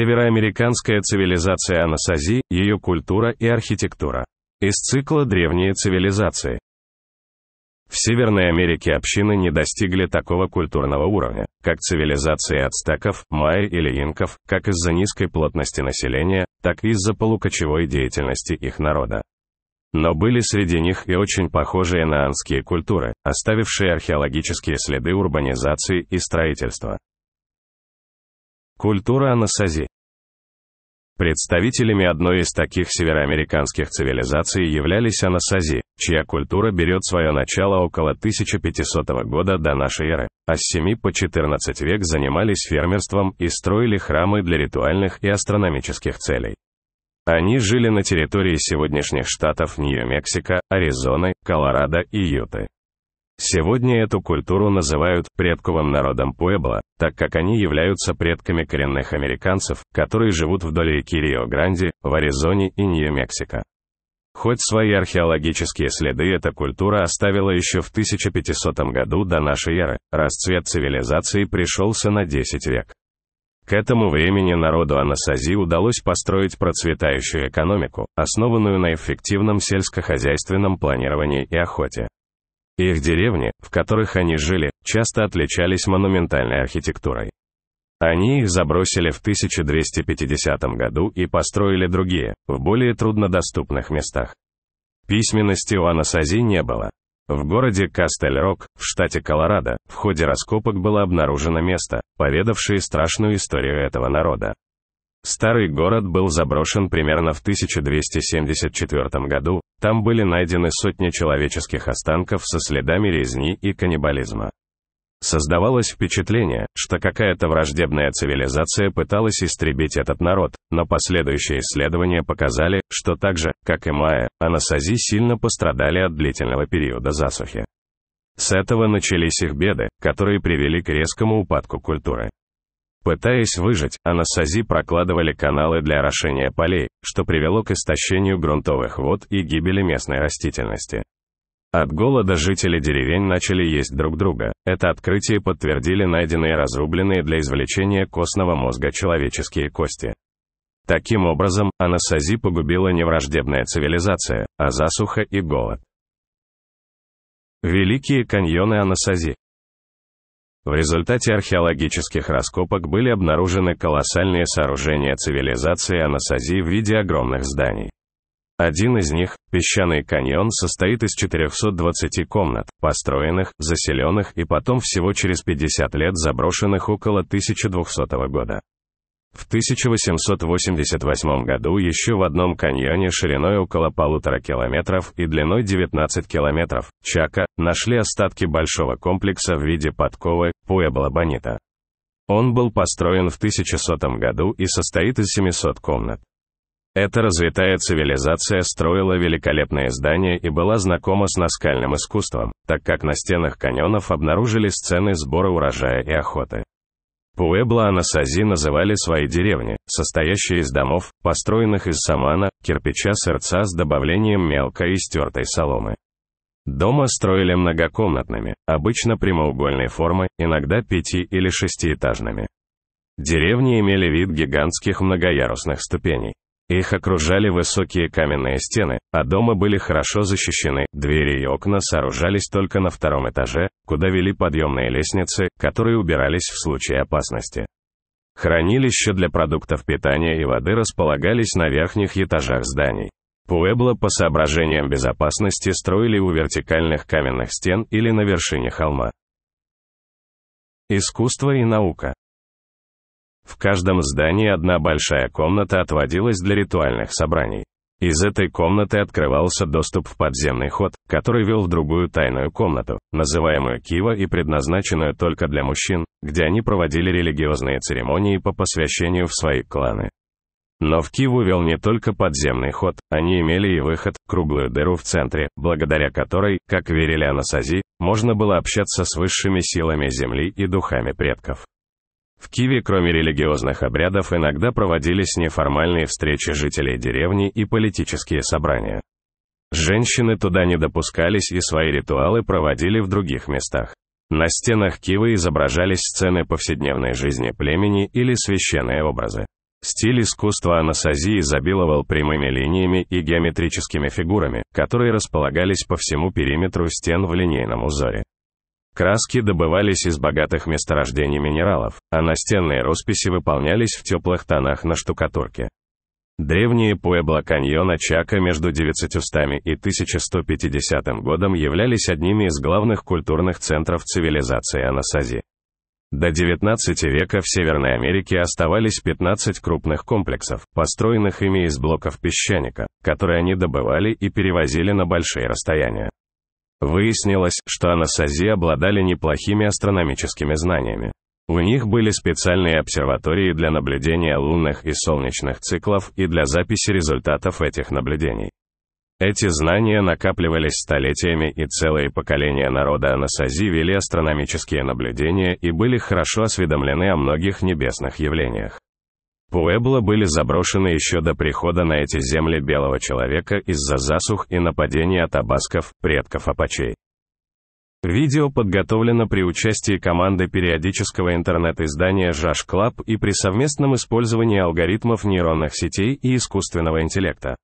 Североамериканская цивилизация Анасази, ее культура и архитектура. Из цикла «Древние цивилизации». В Северной Америке общины не достигли такого культурного уровня, как цивилизации ацтеков, майя или инков, как из-за низкой плотности населения, так и из-за полукочевой деятельности их народа. Но были среди них и очень похожие на анские культуры, оставившие археологические следы урбанизации и строительства. Культура анасази. Представителями одной из таких североамериканских цивилизаций являлись анасази, чья культура берет свое начало около 1500 года до нашей эры, а с 7 по 14 век занимались фермерством и строили храмы для ритуальных и астрономических целей. Они жили на территории сегодняшних штатов Нью-Мексико, Аризоны, Колорадо и Юты. Сегодня эту культуру называют предковым народом Пуэбло, так как они являются предками коренных американцев, которые живут вдоль реки Рио-Гранди, в Аризоне и Нью-Мексико. Хоть свои археологические следы эта культура оставила еще в 1500 году до нашей эры, расцвет цивилизации пришелся на 10 век. К этому времени народу Анасази удалось построить процветающую экономику, основанную на эффективном сельскохозяйственном планировании и охоте. Их деревни, в которых они жили, часто отличались монументальной архитектурой. Они их забросили в 1250 году и построили другие, в более труднодоступных местах. Письменности у Анасази не было. В городе Кастель-Рок, в штате Колорадо, в ходе раскопок было обнаружено место, поведавшее страшную историю этого народа. Старый город был заброшен примерно в 1274 году, там были найдены сотни человеческих останков со следами резни и каннибализма. Создавалось впечатление, что какая-то враждебная цивилизация пыталась истребить этот народ, но последующие исследования показали, что так же, как и майя, анасази сильно пострадали от длительного периода засухи. С этого начались их беды, которые привели к резкому упадку культуры. Пытаясь выжить, анасази прокладывали каналы для орошения полей, что привело к истощению грунтовых вод и гибели местной растительности. От голода жители деревень начали есть друг друга. Это открытие подтвердили найденные разрубленные для извлечения костного мозга человеческие кости. Таким образом, анасази погубила невраждебная цивилизация, а засуха и голод. Великие каньоны Анасази в результате археологических раскопок были обнаружены колоссальные сооружения цивилизации Анасази в виде огромных зданий. Один из них, песчаный каньон, состоит из 420 комнат, построенных, заселенных и потом всего через 50 лет заброшенных около 1200 года. В 1888 году еще в одном каньоне шириной около полутора километров и длиной 19 километров, Чака, нашли остатки большого комплекса в виде подковы Пуэбло-Бонита. Он был построен в 1100 году и состоит из 700 комнат. Эта развитая цивилизация строила великолепные здания и была знакома с наскальным искусством, так как на стенах каньонов обнаружили сцены сбора урожая и охоты. Пуэбло Анасази называли свои деревни, состоящие из домов, построенных из самана, кирпича сердца с добавлением мелкой и стертой соломы. Дома строили многокомнатными, обычно прямоугольной формы, иногда пяти- или шестиэтажными. Деревни имели вид гигантских многоярусных ступеней. Их окружали высокие каменные стены, а дома были хорошо защищены, двери и окна сооружались только на втором этаже, куда вели подъемные лестницы, которые убирались в случае опасности. Хранилища для продуктов питания и воды располагались на верхних этажах зданий. Пуэбло по соображениям безопасности строили у вертикальных каменных стен или на вершине холма. Искусство и наука. В каждом здании одна большая комната отводилась для ритуальных собраний. Из этой комнаты открывался доступ в подземный ход, который вел в другую тайную комнату, называемую Кива и предназначенную только для мужчин, где они проводили религиозные церемонии по посвящению в свои кланы. Но в Киву вел не только подземный ход, они имели и выход, круглую дыру в центре, благодаря которой, как верили Анасази, можно было общаться с высшими силами Земли и духами предков. В Киеве, кроме религиозных обрядов, иногда проводились неформальные встречи жителей деревни и политические собрания. Женщины туда не допускались и свои ритуалы проводили в других местах. На стенах Кивы изображались сцены повседневной жизни племени или священные образы. Стиль искусства анасазии изобиловал прямыми линиями и геометрическими фигурами, которые располагались по всему периметру стен в линейном узоре. Краски добывались из богатых месторождений минералов, а настенные росписи выполнялись в теплых тонах на штукатурке. Древние Пуэбло каньона Чака между 900 и 1150 годом являлись одними из главных культурных центров цивилизации Анасази. До 19 века в Северной Америке оставались 15 крупных комплексов, построенных ими из блоков песчаника, которые они добывали и перевозили на большие расстояния. Выяснилось, что Анасази обладали неплохими астрономическими знаниями. У них были специальные обсерватории для наблюдения лунных и солнечных циклов и для записи результатов этих наблюдений. Эти знания накапливались столетиями, и целые поколения народа Анасази вели астрономические наблюдения и были хорошо осведомлены о многих небесных явлениях. Пуэбло были заброшены еще до прихода на эти земли белого человека из-за засух и нападений атабасков, предков апачей. Видео подготовлено при участии команды периодического интернет-издания Жаш Клаб и при совместном использовании алгоритмов нейронных сетей и искусственного интеллекта.